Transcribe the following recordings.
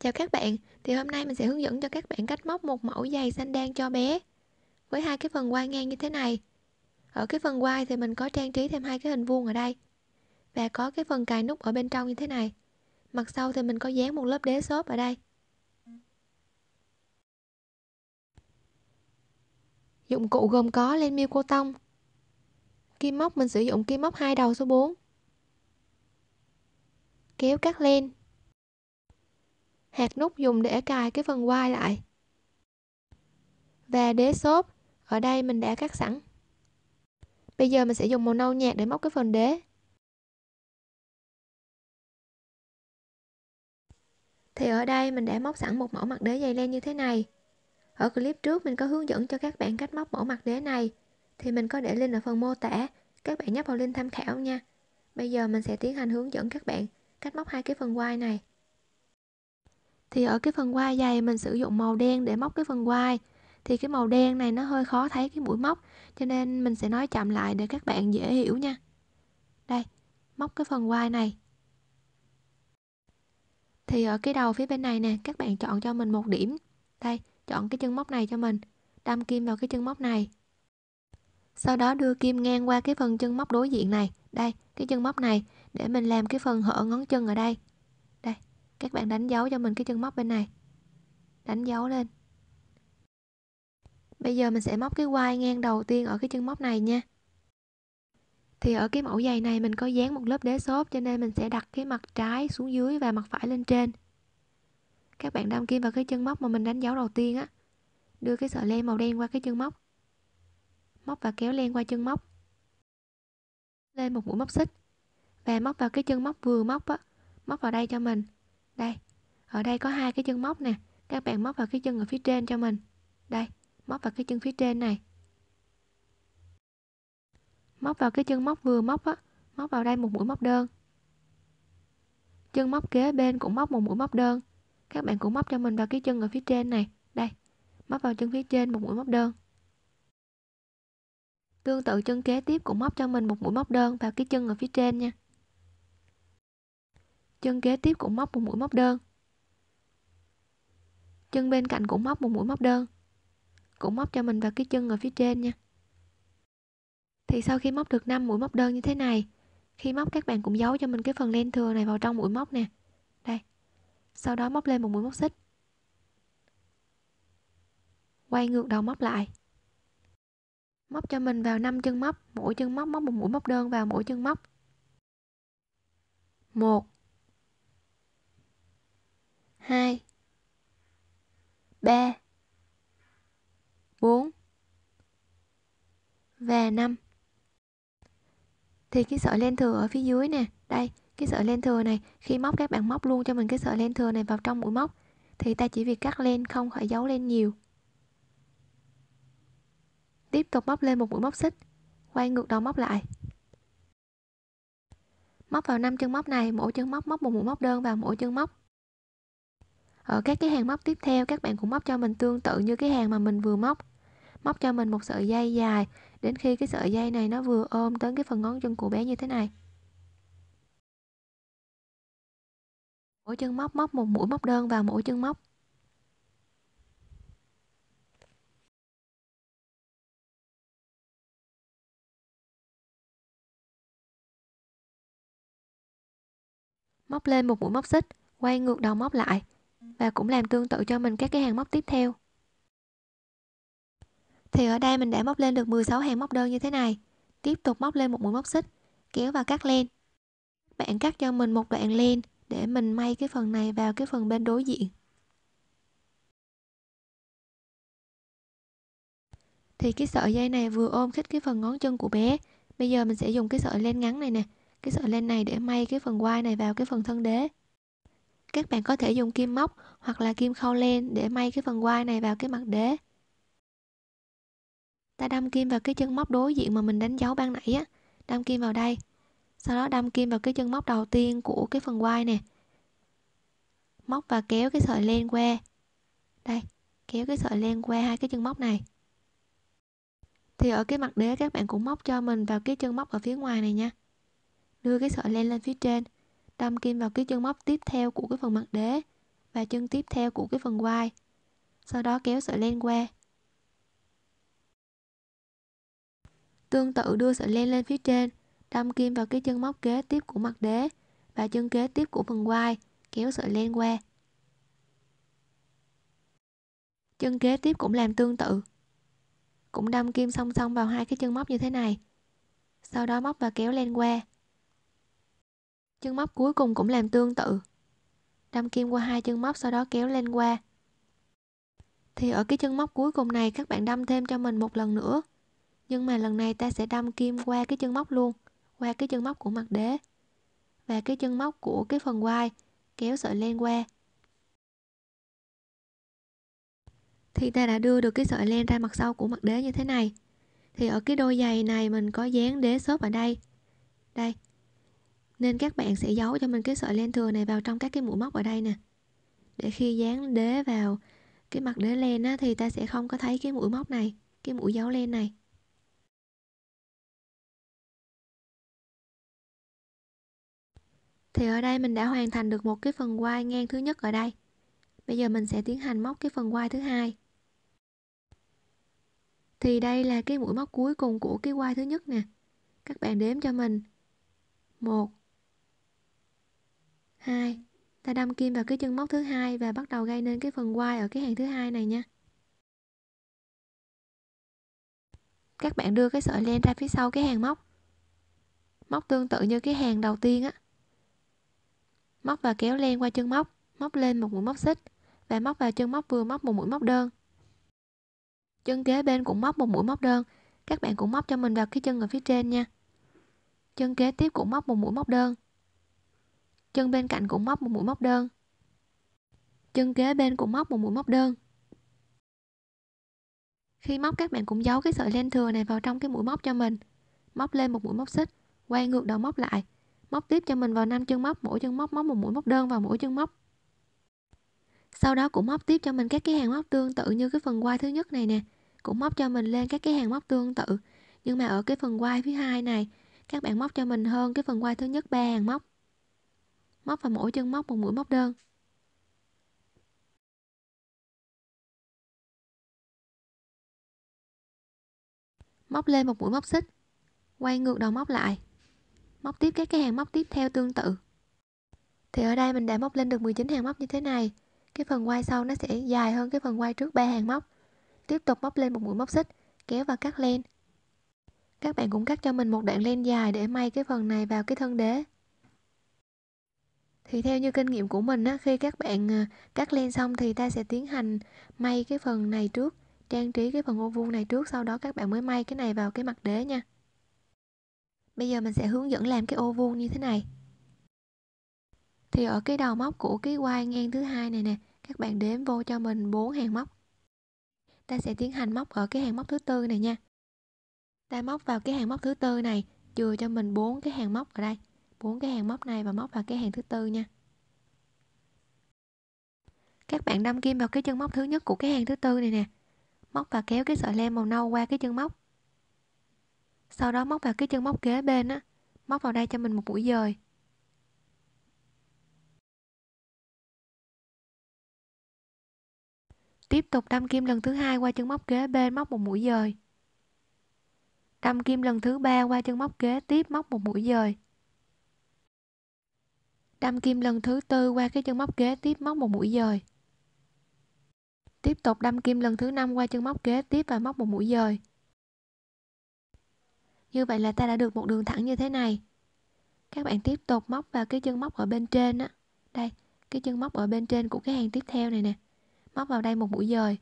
Chào các bạn, thì hôm nay mình sẽ hướng dẫn cho các bạn cách móc một mẫu giày xanh đan cho bé với hai cái phần quai ngang như thế này. Ở cái phần quai thì mình có trang trí thêm hai cái hình vuông ở đây và có cái phần cài nút ở bên trong như thế này. Mặt sau thì mình có dán một lớp đế xốp ở đây. Dụng cụ gồm có len miêu cô tông. Kim móc mình sử dụng kim móc hai đầu số 4. Kéo cắt len hạt nút dùng để cài cái phần quai lại và đế xốp ở đây mình đã cắt sẵn bây giờ mình sẽ dùng màu nâu nhạt để móc cái phần đế thì ở đây mình đã móc sẵn một mẫu mặt đế dày len như thế này ở clip trước mình có hướng dẫn cho các bạn cách móc mẫu mặt đế này thì mình có để link ở phần mô tả các bạn nhấp vào link tham khảo nha bây giờ mình sẽ tiến hành hướng dẫn các bạn cách móc hai cái phần quai này thì ở cái phần quai dày mình sử dụng màu đen để móc cái phần quai thì cái màu đen này nó hơi khó thấy cái mũi móc cho nên mình sẽ nói chậm lại để các bạn dễ hiểu nha đây móc cái phần quai này thì ở cái đầu phía bên này nè các bạn chọn cho mình một điểm đây chọn cái chân móc này cho mình đâm kim vào cái chân móc này sau đó đưa kim ngang qua cái phần chân móc đối diện này đây cái chân móc này để mình làm cái phần hở ngón chân ở đây các bạn đánh dấu cho mình cái chân móc bên này đánh dấu lên bây giờ mình sẽ móc cái quai ngang đầu tiên ở cái chân móc này nha thì ở cái mẫu giày này mình có dán một lớp đế xốp cho nên mình sẽ đặt cái mặt trái xuống dưới và mặt phải lên trên các bạn đâm kim vào cái chân móc mà mình đánh dấu đầu tiên á đưa cái sợi len màu đen qua cái chân móc móc và kéo len qua chân móc lên một mũi móc xích và móc vào cái chân móc vừa móc á móc vào đây cho mình đây ở đây có hai cái chân móc nè các bạn móc vào cái chân ở phía trên cho mình đây móc vào cái chân phía trên này móc vào cái chân móc vừa móc á móc vào đây một mũi móc đơn chân móc kế bên cũng móc một mũi móc đơn các bạn cũng móc cho mình vào cái chân ở phía trên này đây móc vào chân phía trên một mũi móc đơn tương tự chân kế tiếp cũng móc cho mình một mũi móc đơn vào cái chân ở phía trên nha chân kế tiếp cũng móc một mũi móc đơn chân bên cạnh cũng móc một mũi móc đơn cũng móc cho mình vào cái chân ở phía trên nha thì sau khi móc được 5 mũi móc đơn như thế này khi móc các bạn cũng giấu cho mình cái phần len thừa này vào trong mũi móc nè đây sau đó móc lên một mũi móc xích quay ngược đầu móc lại móc cho mình vào 5 chân móc mỗi chân móc móc một mũi móc đơn vào mỗi chân móc 1 2 3 4 và 5 thì cái sợi len thừa ở phía dưới nè đây cái sợi len thừa này khi móc các bạn móc luôn cho mình cái sợi len thừa này vào trong mũi móc thì ta chỉ việc cắt len không phải giấu len nhiều tiếp tục móc lên một mũi móc xích quay ngược đầu móc lại móc vào năm chân móc này mỗi chân móc móc một mũi móc đơn vào mỗi chân móc ở ờ, các cái hàng móc tiếp theo các bạn cũng móc cho mình tương tự như cái hàng mà mình vừa móc móc cho mình một sợi dây dài đến khi cái sợi dây này nó vừa ôm tới cái phần ngón chân của bé như thế này mỗi chân móc móc một mũi móc đơn vào mỗi chân móc móc lên một mũi móc xích quay ngược đầu móc lại và cũng làm tương tự cho mình các cái hàng móc tiếp theo thì ở đây mình đã móc lên được 16 hàng móc đơn như thế này tiếp tục móc lên một mũi móc xích kéo và cắt len bạn cắt cho mình một đoạn len để mình may cái phần này vào cái phần bên đối diện thì cái sợi dây này vừa ôm khít cái phần ngón chân của bé bây giờ mình sẽ dùng cái sợi len ngắn này nè cái sợi len này để may cái phần quai này vào cái phần thân đế các bạn có thể dùng kim móc hoặc là kim khâu len để may cái phần quai này vào cái mặt đế ta đâm kim vào cái chân móc đối diện mà mình đánh dấu ban nãy á đâm kim vào đây sau đó đâm kim vào cái chân móc đầu tiên của cái phần quai nè móc và kéo cái sợi len qua đây kéo cái sợi len qua hai cái chân móc này thì ở cái mặt đế các bạn cũng móc cho mình vào cái chân móc ở phía ngoài này nha đưa cái sợi len lên phía trên đâm kim vào cái chân móc tiếp theo của cái phần mặt đế và chân tiếp theo của cái phần quai, sau đó kéo sợi len qua tương tự đưa sợi len lên phía trên đâm kim vào cái chân móc kế tiếp của mặt đế và chân kế tiếp của phần quai, kéo sợi len qua chân kế tiếp cũng làm tương tự cũng đâm kim song song vào hai cái chân móc như thế này sau đó móc và kéo len qua Chân móc cuối cùng cũng làm tương tự. Đâm kim qua hai chân móc sau đó kéo lên qua. Thì ở cái chân móc cuối cùng này các bạn đâm thêm cho mình một lần nữa. Nhưng mà lần này ta sẽ đâm kim qua cái chân móc luôn, qua cái chân móc của mặt đế. Và cái chân móc của cái phần quai, kéo sợi len qua. Thì ta đã đưa được cái sợi len ra mặt sau của mặt đế như thế này. Thì ở cái đôi giày này mình có dán đế xốp ở đây. Đây, nên các bạn sẽ giấu cho mình cái sợi len thừa này vào trong các cái mũi móc ở đây nè để khi dán đế vào cái mặt đế len á, thì ta sẽ không có thấy cái mũi móc này cái mũi dấu len này thì ở đây mình đã hoàn thành được một cái phần quai ngang thứ nhất ở đây bây giờ mình sẽ tiến hành móc cái phần quai thứ hai thì đây là cái mũi móc cuối cùng của cái quai thứ nhất nè các bạn đếm cho mình một 2. Ta đâm kim vào cái chân móc thứ hai và bắt đầu gây nên cái phần quai ở cái hàng thứ hai này nha. Các bạn đưa cái sợi len ra phía sau cái hàng móc. Móc tương tự như cái hàng đầu tiên á. Móc và kéo len qua chân móc, móc lên một mũi móc xích và móc vào chân móc vừa móc một mũi móc đơn. Chân kế bên cũng móc một mũi móc đơn. Các bạn cũng móc cho mình vào cái chân ở phía trên nha. Chân kế tiếp cũng móc một mũi móc đơn chân bên cạnh cũng móc một mũi móc đơn chân kế bên cũng móc một mũi móc đơn khi móc các bạn cũng giấu cái sợi len thừa này vào trong cái mũi móc cho mình móc lên một mũi móc xích quay ngược đầu móc lại móc tiếp cho mình vào năm chân móc mỗi chân móc móc một mũi móc đơn vào mỗi chân móc sau đó cũng móc tiếp cho mình các cái hàng móc tương tự như cái phần quai thứ nhất này nè cũng móc cho mình lên các cái hàng móc tương tự nhưng mà ở cái phần quai thứ hai này các bạn móc cho mình hơn cái phần quai thứ nhất ba hàng móc móc vào mỗi chân móc một mũi móc đơn móc lên một mũi móc xích quay ngược đầu móc lại móc tiếp các cái hàng móc tiếp theo tương tự thì ở đây mình đã móc lên được 19 hàng móc như thế này cái phần quay sau nó sẽ dài hơn cái phần quay trước ba hàng móc tiếp tục móc lên một mũi móc xích kéo và cắt len các bạn cũng cắt cho mình một đoạn len dài để may cái phần này vào cái thân đế thì theo như kinh nghiệm của mình á, khi các bạn ờ, cắt len xong thì ta sẽ tiến hành may cái phần này trước trang trí cái phần ô vuông này trước sau đó các bạn mới may cái này vào cái mặt đế nha bây giờ mình sẽ hướng dẫn làm cái ô vuông như thế này thì ở cái đầu móc của cái quai ngang thứ hai này nè các bạn đếm vô cho mình 4 hàng móc ta sẽ tiến hành móc ở cái hàng móc thứ tư này nha ta móc vào cái hàng móc thứ tư này chừa cho mình 4 cái hàng móc ở đây bốn cái hàng móc này và móc vào cái hàng thứ tư nha các bạn đâm kim vào cái chân móc thứ nhất của cái hàng thứ tư này nè móc và kéo cái sợi len màu nâu qua cái chân móc sau đó móc vào cái chân móc kế bên á móc vào đây cho mình một mũi dời tiếp tục đâm kim lần thứ hai qua chân móc kế bên móc một mũi dời đâm kim lần thứ ba qua chân móc kế tiếp móc một mũi dời Đâm kim lần thứ tư qua cái chân móc kế tiếp móc một mũi dời. Tiếp tục đâm kim lần thứ năm qua chân móc kế tiếp và móc một mũi dời. Như vậy là ta đã được một đường thẳng như thế này. Các bạn tiếp tục móc vào cái chân móc ở bên trên á. Đây, cái chân móc ở bên trên của cái hàng tiếp theo này nè. Móc vào đây một mũi dời.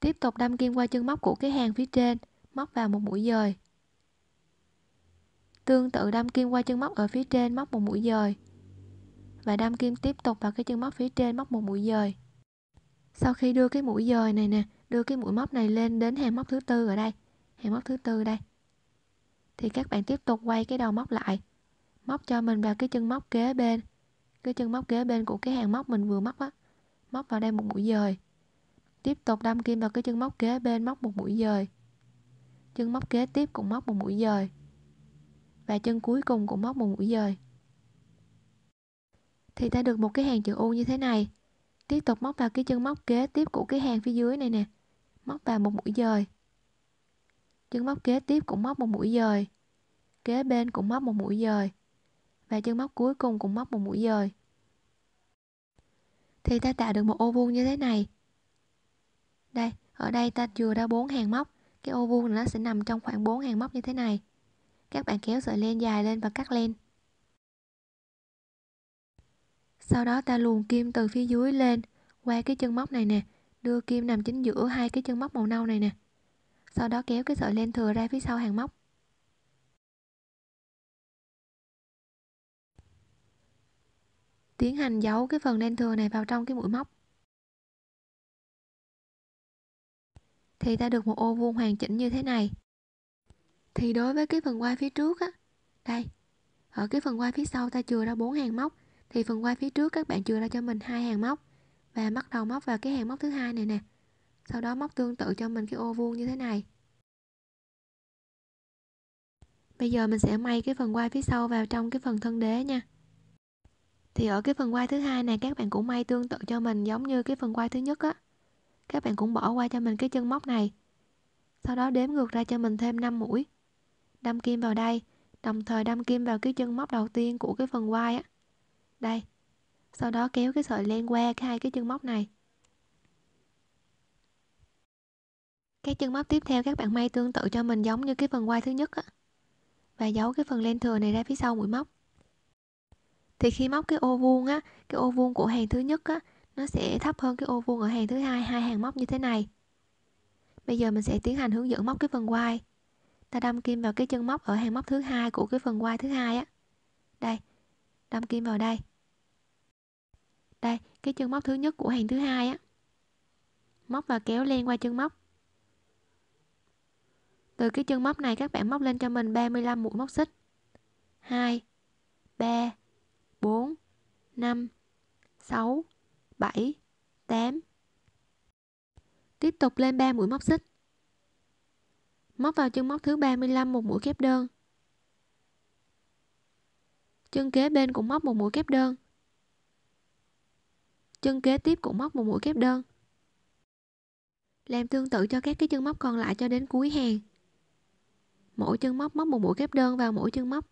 Tiếp tục đâm kim qua chân móc của cái hàng phía trên, móc vào một mũi dời tương tự đâm kim qua chân móc ở phía trên móc một mũi dời và đâm kim tiếp tục vào cái chân móc phía trên móc một mũi dời sau khi đưa cái mũi dời này nè đưa cái mũi móc này lên đến hàng móc thứ tư ở đây hàng móc thứ tư đây thì các bạn tiếp tục quay cái đầu móc lại móc cho mình vào cái chân móc kế bên cái chân móc kế bên của cái hàng móc mình vừa móc á móc vào đây một mũi dời tiếp tục đâm kim vào cái chân móc kế bên móc một mũi dời chân móc kế tiếp cũng móc một mũi dời và chân cuối cùng cũng móc một mũi dời thì ta được một cái hàng chữ U như thế này tiếp tục móc vào cái chân móc kế tiếp của cái hàng phía dưới này nè móc vào một mũi dời chân móc kế tiếp cũng móc một mũi dời kế bên cũng móc một mũi dời và chân móc cuối cùng cũng móc một mũi dời thì ta tạo được một ô vuông như thế này đây ở đây ta vừa ra bốn hàng móc cái ô vuông này nó sẽ nằm trong khoảng 4 hàng móc như thế này các bạn kéo sợi len dài lên và cắt len sau đó ta luồn kim từ phía dưới lên qua cái chân móc này nè đưa kim nằm chính giữa hai cái chân móc màu nâu này nè sau đó kéo cái sợi len thừa ra phía sau hàng móc tiến hành giấu cái phần len thừa này vào trong cái mũi móc thì ta được một ô vuông hoàn chỉnh như thế này thì đối với cái phần quay phía trước á đây ở cái phần quay phía sau ta chừa ra bốn hàng móc thì phần quay phía trước các bạn chừa ra cho mình hai hàng móc và bắt đầu móc vào cái hàng móc thứ hai này nè sau đó móc tương tự cho mình cái ô vuông như thế này bây giờ mình sẽ may cái phần quai phía sau vào trong cái phần thân đế nha thì ở cái phần quai thứ hai này các bạn cũng may tương tự cho mình giống như cái phần quai thứ nhất á các bạn cũng bỏ qua cho mình cái chân móc này sau đó đếm ngược ra cho mình thêm 5 mũi đâm kim vào đây đồng thời đâm kim vào cái chân móc đầu tiên của cái phần quai á đây sau đó kéo cái sợi len qua cái hai cái chân móc này các chân móc tiếp theo các bạn may tương tự cho mình giống như cái phần quai thứ nhất á và giấu cái phần len thừa này ra phía sau mũi móc thì khi móc cái ô vuông á cái ô vuông của hàng thứ nhất á nó sẽ thấp hơn cái ô vuông ở hàng thứ hai hai hàng móc như thế này bây giờ mình sẽ tiến hành hướng dẫn móc cái phần quai ta đâm kim vào cái chân móc ở hàng móc thứ hai của cái phần quai thứ hai á đây đâm kim vào đây đây cái chân móc thứ nhất của hàng thứ hai á móc và kéo len qua chân móc từ cái chân móc này các bạn móc lên cho mình 35 mũi móc xích 2 3 4 5 6 7 8 tiếp tục lên 3 mũi móc xích móc vào chân móc thứ 35 một mũi kép đơn chân kế bên cũng móc một mũi kép đơn chân kế tiếp cũng móc một mũi kép đơn làm tương tự cho các cái chân móc còn lại cho đến cuối hàng mỗi chân móc móc một mũi kép đơn vào mỗi chân móc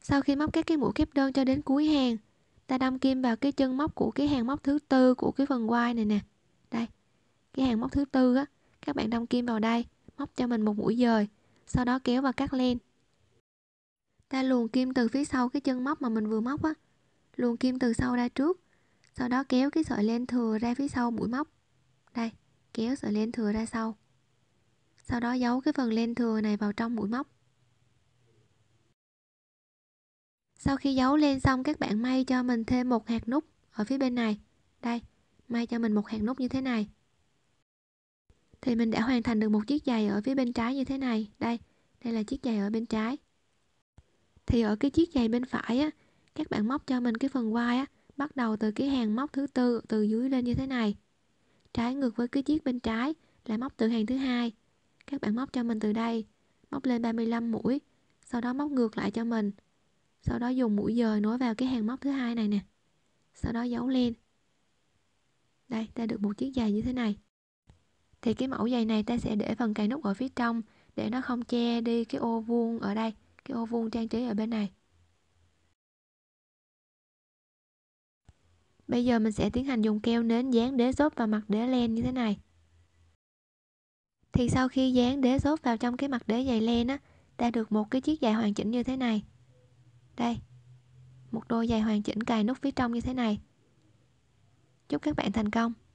sau khi móc các cái mũi kép đơn cho đến cuối hàng ta đâm kim vào cái chân móc của cái hàng móc thứ tư của cái phần quai này nè cái hàng móc thứ tư á các bạn đâm kim vào đây móc cho mình một mũi dời sau đó kéo và cắt len ta luồn kim từ phía sau cái chân móc mà mình vừa móc á luồn kim từ sau ra trước sau đó kéo cái sợi len thừa ra phía sau mũi móc đây kéo sợi len thừa ra sau sau đó giấu cái phần len thừa này vào trong mũi móc sau khi giấu len xong các bạn may cho mình thêm một hạt nút ở phía bên này đây may cho mình một hạt nút như thế này thì mình đã hoàn thành được một chiếc giày ở phía bên trái như thế này đây đây là chiếc giày ở bên trái thì ở cái chiếc giày bên phải á các bạn móc cho mình cái phần vai á bắt đầu từ cái hàng móc thứ tư từ dưới lên như thế này trái ngược với cái chiếc bên trái là móc từ hàng thứ hai các bạn móc cho mình từ đây móc lên 35 mũi sau đó móc ngược lại cho mình sau đó dùng mũi dời nối vào cái hàng móc thứ hai này nè sau đó giấu lên đây ta được một chiếc giày như thế này thì cái mẫu dây này ta sẽ để phần cài nút ở phía trong để nó không che đi cái ô vuông ở đây cái ô vuông trang trí ở bên này Bây giờ mình sẽ tiến hành dùng keo nến dán đế xốp vào mặt đế len như thế này. Thì sau khi dán đế xốp vào trong cái mặt đế giày len á, ta được một cái chiếc giày hoàn chỉnh như thế này. Đây, một đôi giày hoàn chỉnh cài nút phía trong như thế này. Chúc các bạn thành công!